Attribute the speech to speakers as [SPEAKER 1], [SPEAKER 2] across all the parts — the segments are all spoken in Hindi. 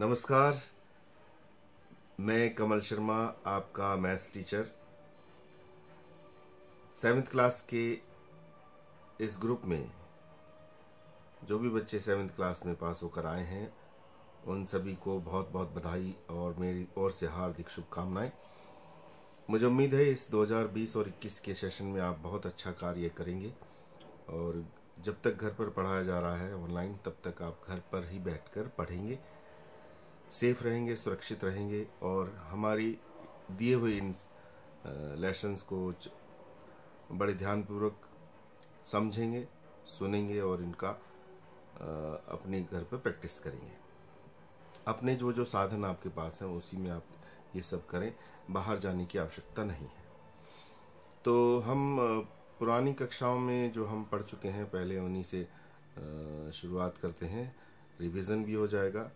[SPEAKER 1] नमस्कार मैं कमल शर्मा आपका मैथ्स टीचर सेवेंथ क्लास के इस ग्रुप में जो भी बच्चे सेवेंथ क्लास में पास होकर आए हैं उन सभी को बहुत बहुत बधाई और मेरी ओर से हार्दिक शुभकामनाएं मुझे उम्मीद है इस 2020 और 21 के सेशन में आप बहुत अच्छा कार्य करेंगे और जब तक घर पर पढ़ाया जा रहा है ऑनलाइन तब तक आप घर पर ही बैठकर पढ़ेंगे सेफ रहेंगे सुरक्षित रहेंगे और हमारी दिए हुए इन लेसन्स को बड़े ध्यानपूर्वक समझेंगे सुनेंगे और इनका अपने घर पर प्रैक्टिस करेंगे अपने जो जो साधन आपके पास हैं उसी में आप ये सब करें बाहर जाने की आवश्यकता नहीं है तो हम पुरानी कक्षाओं में जो हम पढ़ चुके हैं पहले उन्हीं से शुरुआत करते हैं रिवीजन भी हो जाएगा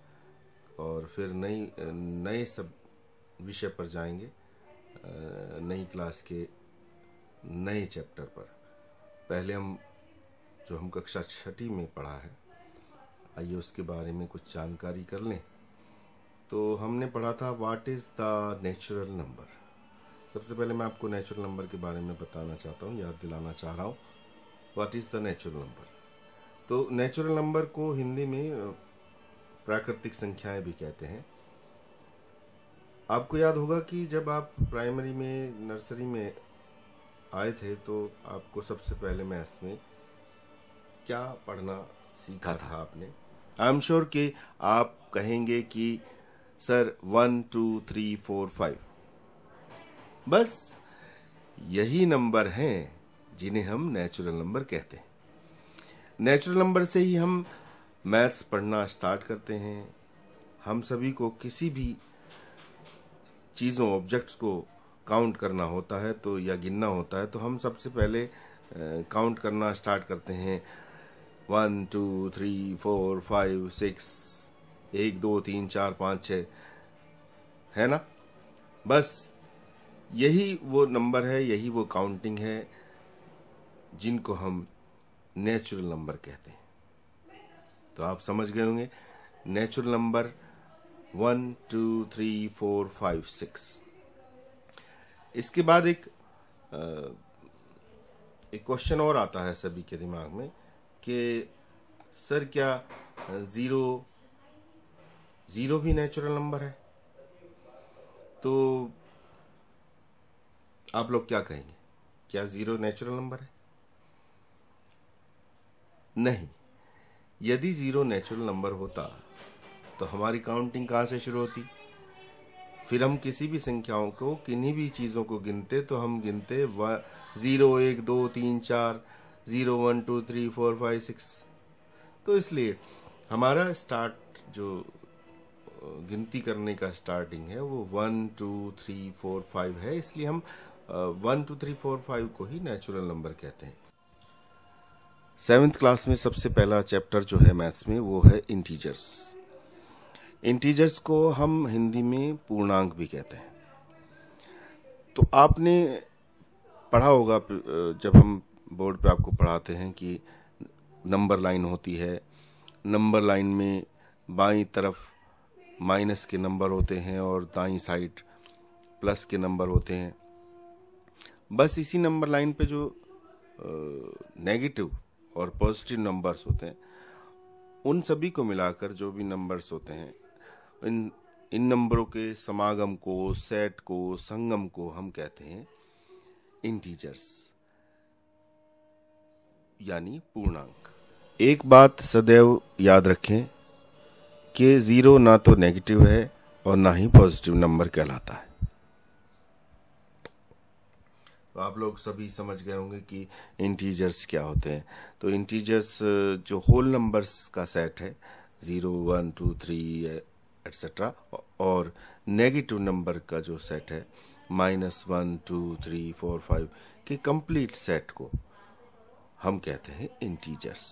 [SPEAKER 1] और फिर नई नए सब विषय पर जाएंगे नई क्लास के नए चैप्टर पर पहले हम जो हम कक्षा छठी में पढ़ा है आइए उसके बारे में कुछ जानकारी कर लें तो हमने पढ़ा था what is the natural number सबसे पहले मैं आपको नेचुरल नंबर के बारे में बताना चाहता हूँ याद दिलाना चाह रहा हूँ what is the natural number तो नेचुरल नंबर को हिंदी में प्राकृतिक संख्याएं भी कहते हैं आपको याद होगा कि जब आप प्राइमरी में नर्सरी में आए थे तो आपको सबसे पहले मैथ्स में क्या पढ़ना सीखा था आपने आई एम श्योर कि आप कहेंगे कि sir one two three four five बस यही नंबर हैं जिन्हें हम नेचुरल नंबर कहते हैं नेचुरल नंबर से ही हम मैथ्स पढ़ना स्टार्ट करते हैं हम सभी को किसी भी चीज़ों ऑब्जेक्ट्स को काउंट करना होता है तो या गिनना होता है तो हम सबसे पहले काउंट करना स्टार्ट करते हैं one two three four five six एक दो तीन चार पाँच छ है ना बस यही वो नंबर है यही वो काउंटिंग है जिनको हम नेचुरल नंबर कहते हैं तो आप समझ गए होंगे natural number one two three four five six इसके बाद एक एक क्वेश्चन और आता है सभी के दिमाग में कि सर क्या ज़ीरो ज़ीरो भी नेचुरल नंबर है तो आप लोग क्या कहेंगे क्या ज़ीरो नेचुरल नंबर है नहीं यदि जीरो नेचुरल नंबर होता तो हमारी काउंटिंग कहाँ से शुरू होती फिर हम किसी भी संख्याओं को किन्हीं भी चीज़ों को गिनते तो हम गिनते व ज़ीरो एक दो तीन चार zero one two three four five six तो इसलिए हमारा स्टार्ट जो गिनती करने का स्टार्टिंग है वो one two three four five है इसलिए हम one two three four five को ही नेचुरल नंबर कहते हैं सेवेंथ क्लास में सबसे पहला चैप्टर जो है मैथ्स में वो है इंटीजर्स इंटीजर्स को हम हिंदी में पूर्णांक भी कहते हैं तो आपने पढ़ा होगा जब हम बोर्ड पे आपको पढ़ाते हैं कि नंबर लाइन होती है नंबर लाइन में बाई तरफ माइनस के नंबर होते हैं और दाई साइड प्लस के नंबर होते हैं बस इसी नंबर लाइन पे जो नेगेटिव और पॉजिटिव नंबर्स होते हैं उन सभी को मिलाकर जो भी नंबर्स होते हैं इन इन नंबरों के समागम को सेट को संगम को हम कहते हैं इंटीजर्स यानी पूर्णांक एक बात सदैव याद रखें कि ज़ीरो ना तो नेगेटिव है और ना ही पॉजिटिव नंबर कहलाता है तो आप लोग सभी समझ गए होंगे कि इंटीजर्स क्या होते हैं तो इंटीजर्स जो होल नंबर्स का सेट है zero one two three etcetera और नेगेटिव नंबर का जो सेट है minus one two three four five के कंप्लीट सेट को हम कहते हैं इंटीजर्स